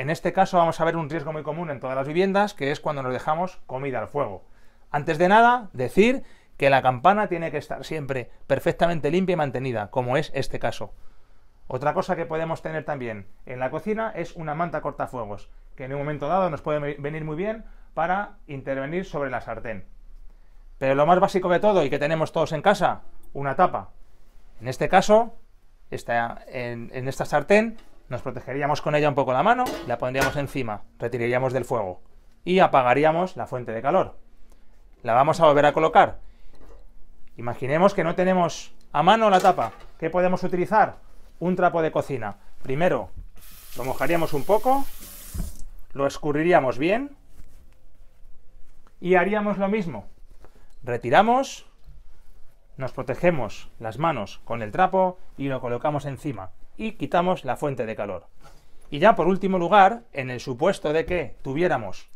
En este caso vamos a ver un riesgo muy común en todas las viviendas, que es cuando nos dejamos comida al fuego. Antes de nada, decir que la campana tiene que estar siempre perfectamente limpia y mantenida, como es este caso. Otra cosa que podemos tener también en la cocina es una manta cortafuegos, que en un momento dado nos puede venir muy bien para intervenir sobre la sartén. Pero lo más básico de todo y que tenemos todos en casa, una tapa. En este caso, está en esta sartén nos protegeríamos con ella un poco la mano, la pondríamos encima, retiraríamos del fuego y apagaríamos la fuente de calor. La vamos a volver a colocar. Imaginemos que no tenemos a mano la tapa. ¿Qué podemos utilizar? Un trapo de cocina. Primero, lo mojaríamos un poco, lo escurriríamos bien y haríamos lo mismo. Retiramos, nos protegemos las manos con el trapo y lo colocamos encima y quitamos la fuente de calor. Y ya por último lugar, en el supuesto de que tuviéramos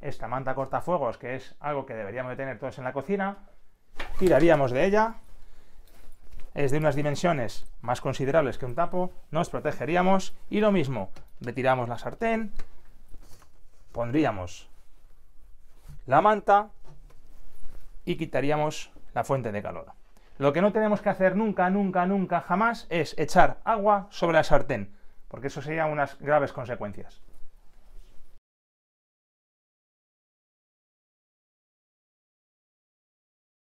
esta manta cortafuegos, que es algo que deberíamos tener todos en la cocina, tiraríamos de ella, es de unas dimensiones más considerables que un tapo, nos protegeríamos y lo mismo, retiramos la sartén, pondríamos la manta y quitaríamos la fuente de calor. Lo que no tenemos que hacer nunca, nunca, nunca, jamás es echar agua sobre la sartén, porque eso sería unas graves consecuencias.